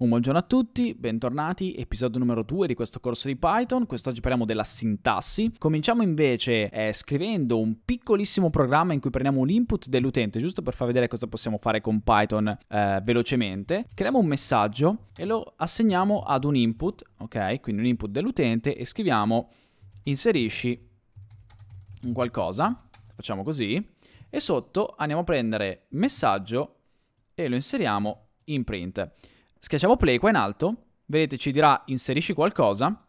Un buongiorno a tutti, bentornati, episodio numero 2 di questo corso di Python, quest'oggi parliamo della sintassi. Cominciamo invece eh, scrivendo un piccolissimo programma in cui prendiamo un input dell'utente, giusto per far vedere cosa possiamo fare con Python eh, velocemente. Creiamo un messaggio e lo assegniamo ad un input, ok? Quindi un input dell'utente e scriviamo inserisci un qualcosa, facciamo così, e sotto andiamo a prendere messaggio e lo inseriamo in print. Schiacciamo play qua in alto, vedete ci dirà inserisci qualcosa.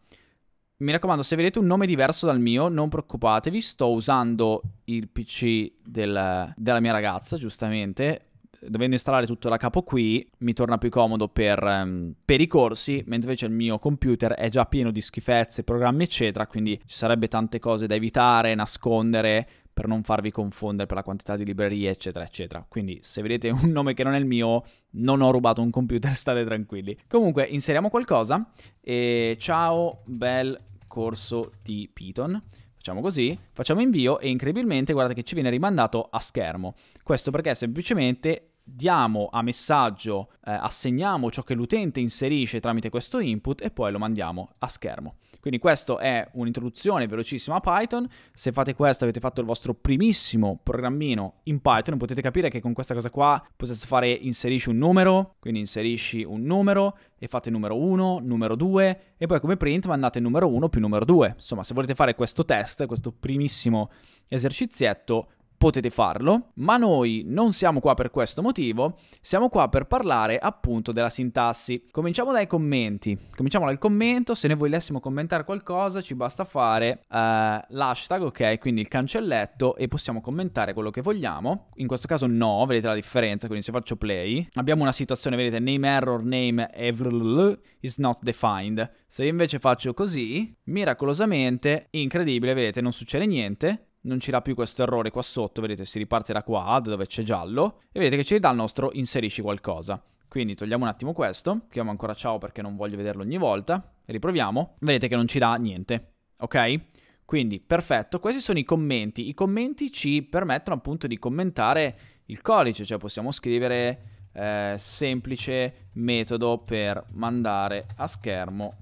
Mi raccomando, se vedete un nome diverso dal mio, non preoccupatevi, sto usando il PC del, della mia ragazza, giustamente. Dovendo installare tutto da capo qui, mi torna più comodo per, ehm, per i corsi, mentre invece il mio computer è già pieno di schifezze, programmi, eccetera, quindi ci sarebbe tante cose da evitare, nascondere, per non farvi confondere per la quantità di librerie, eccetera, eccetera. Quindi se vedete un nome che non è il mio, non ho rubato un computer, state tranquilli. Comunque, inseriamo qualcosa e ciao bel corso di Python. Facciamo così, facciamo invio e incredibilmente guardate che ci viene rimandato a schermo. Questo perché semplicemente diamo a messaggio, eh, assegniamo ciò che l'utente inserisce tramite questo input e poi lo mandiamo a schermo. Quindi questo è un'introduzione velocissima a Python. Se fate questo avete fatto il vostro primissimo programmino in Python, potete capire che con questa cosa qua potete fare inserisci un numero, quindi inserisci un numero e fate numero 1, numero 2 e poi come print mandate numero 1 più numero 2. Insomma, se volete fare questo test, questo primissimo esercizietto, potete farlo, ma noi non siamo qua per questo motivo, siamo qua per parlare appunto della sintassi. Cominciamo dai commenti, cominciamo dal commento, se ne volessimo commentare qualcosa ci basta fare uh, l'hashtag, ok, quindi il cancelletto e possiamo commentare quello che vogliamo, in questo caso no, vedete la differenza, quindi se faccio play, abbiamo una situazione, vedete, name error, name everl is not defined, se invece faccio così, miracolosamente, incredibile, vedete, non succede niente, non c'era più questo errore qua sotto, vedete si riparte da qua ad dove c'è giallo e vedete che ci dà il nostro inserisci qualcosa. Quindi togliamo un attimo questo, chiamo ancora ciao perché non voglio vederlo ogni volta, riproviamo, vedete che non ci dà niente, ok? Quindi perfetto, questi sono i commenti, i commenti ci permettono appunto di commentare il codice, cioè possiamo scrivere eh, semplice metodo per mandare a schermo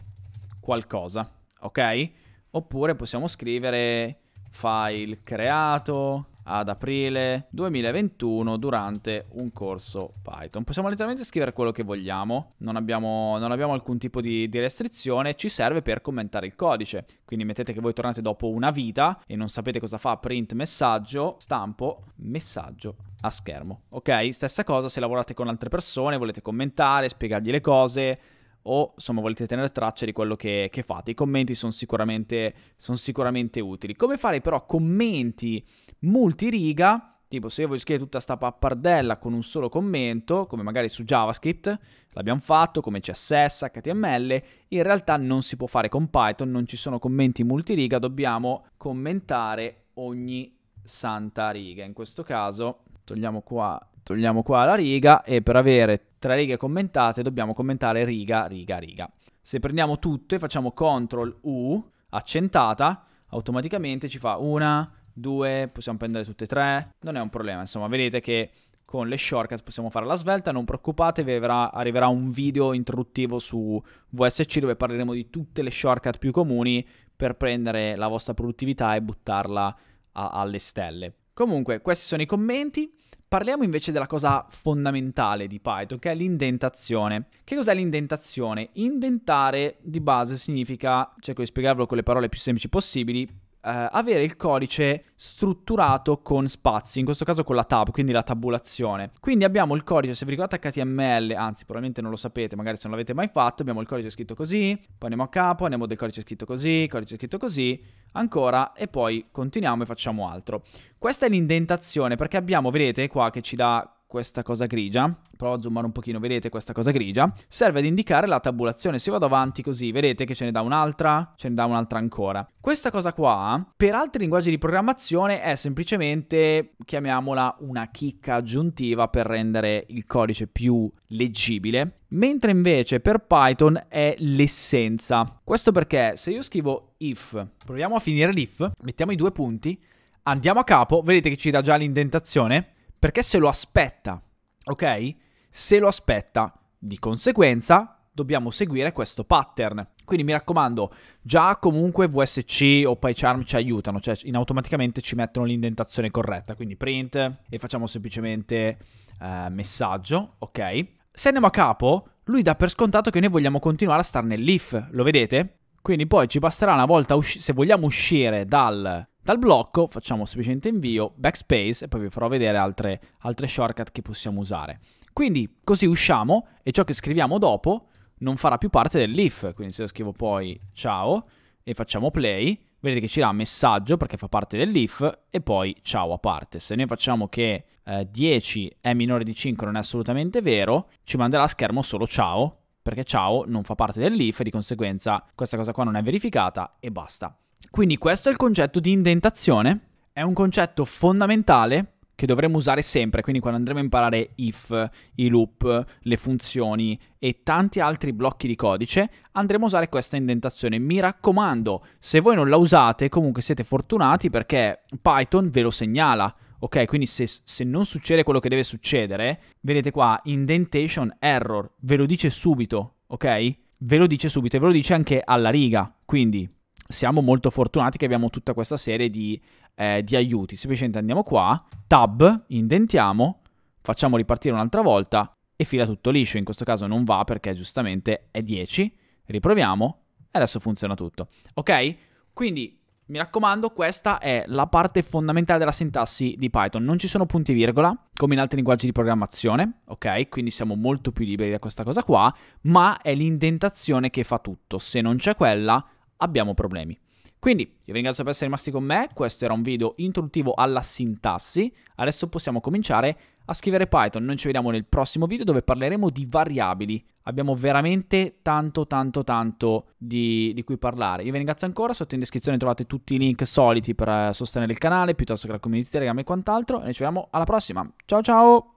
qualcosa, ok? Oppure possiamo scrivere file creato ad aprile 2021 durante un corso Python. Possiamo letteralmente scrivere quello che vogliamo, non abbiamo, non abbiamo alcun tipo di, di, restrizione, ci serve per commentare il codice. Quindi mettete che voi tornate dopo una vita e non sapete cosa fa, print messaggio, stampo, messaggio a schermo. Ok? Stessa cosa se lavorate con altre persone, volete commentare, spiegargli le cose, o insomma volete tenere traccia di quello che, che fate. I commenti sono sicuramente, son sicuramente utili. Come fare però commenti multiriga Tipo, se io voglio scrivere tutta sta pappardella con un solo commento, come magari su JavaScript, l'abbiamo fatto, come CSS, HTML, in realtà non si può fare con Python, non ci sono commenti multiriga, dobbiamo commentare ogni santa riga. In questo caso, togliamo qua togliamo qua la riga e per avere tre righe commentate dobbiamo commentare riga, riga, riga. Se prendiamo tutto e facciamo CTRL U, accentata, automaticamente ci fa una, due, possiamo prendere tutte e tre, non è un problema, insomma, vedete che con le shortcut possiamo fare la svelta, non preoccupatevi, arriverà un video introduttivo su VSC dove parleremo di tutte le shortcut più comuni per prendere la vostra produttività e buttarla alle stelle. Comunque, questi sono i commenti. Parliamo invece della cosa fondamentale di Python, che è l'indentazione. Che cos'è l'indentazione? Indentare di base significa, cerco di spiegarvelo con le parole più semplici possibili, Uh, avere il codice strutturato con spazi, in questo caso con la tab, quindi la tabulazione. Quindi abbiamo il codice, se vi ricordate HTML, anzi probabilmente non lo sapete, magari se non l'avete mai fatto, abbiamo il codice scritto così, poi andiamo a capo, andiamo del codice scritto così, codice scritto così, ancora e poi continuiamo e facciamo altro. Questa è l'indentazione perché abbiamo, vedete qua che ci dà questa cosa grigia, provo a zoomare un pochino, vedete questa cosa grigia, serve ad indicare la tabulazione. Se vado avanti così, vedete che ce ne dà un'altra, ce ne dà un'altra ancora. Questa cosa qua, per altri linguaggi di programmazione, è semplicemente, chiamiamola, una chicca aggiuntiva per rendere il codice più leggibile, mentre invece per Python è l'essenza. Questo perché se io scrivo if, proviamo a finire l'if, mettiamo i due punti, andiamo a capo, vedete che ci dà già l'indentazione, perché se lo aspetta, ok? Se lo aspetta, di conseguenza dobbiamo seguire questo pattern. Quindi mi raccomando, già comunque VSC o PyCharm ci aiutano, cioè in automaticamente ci mettono l'indentazione corretta, quindi print e facciamo semplicemente eh, messaggio, ok? Se andiamo a capo, lui dà per scontato che noi vogliamo continuare a stare nell'if, lo vedete? Quindi poi ci basterà una volta, se vogliamo uscire dal dal blocco facciamo semplicemente invio, backspace e poi vi farò vedere altre, altre shortcut che possiamo usare. Quindi così usciamo e ciò che scriviamo dopo non farà più parte dell'if, quindi se io scrivo poi ciao e facciamo play, vedete che ci dà messaggio perché fa parte dell'if e poi ciao a parte. Se noi facciamo che eh, 10 è minore di 5 non è assolutamente vero, ci manderà a schermo solo ciao, perché ciao non fa parte dell'if e di conseguenza questa cosa qua non è verificata e basta. Quindi questo è il concetto di indentazione, è un concetto fondamentale che dovremmo usare sempre, quindi quando andremo a imparare if, i loop, le funzioni e tanti altri blocchi di codice, andremo a usare questa indentazione. Mi raccomando, se voi non la usate, comunque siete fortunati perché Python ve lo segnala. Ok, quindi se, se non succede quello che deve succedere, vedete qua, indentation error, ve lo dice subito, ok? Ve lo dice subito e ve lo dice anche alla riga, quindi siamo molto fortunati che abbiamo tutta questa serie di, eh, di aiuti. Semplicemente andiamo qua, tab, indentiamo, facciamo ripartire un'altra volta e fila tutto liscio. In questo caso non va perché giustamente è 10. Riproviamo e adesso funziona tutto. Ok? Quindi mi raccomando, questa è la parte fondamentale della sintassi di Python. Non ci sono punti virgola, come in altri linguaggi di programmazione, ok? Quindi siamo molto più liberi da questa cosa qua, ma è l'indentazione che fa tutto. Se non c'è quella, abbiamo problemi. Quindi io vi ringrazio per essere rimasti con me, questo era un video introduttivo alla sintassi, adesso possiamo cominciare a scrivere Python, noi ci vediamo nel prossimo video dove parleremo di variabili, abbiamo veramente tanto tanto tanto di, di cui parlare. Io vi ringrazio ancora, sotto in descrizione trovate tutti i link soliti per eh, sostenere il canale, piuttosto che la community Telegram e quant'altro, e noi ci vediamo alla prossima, ciao ciao!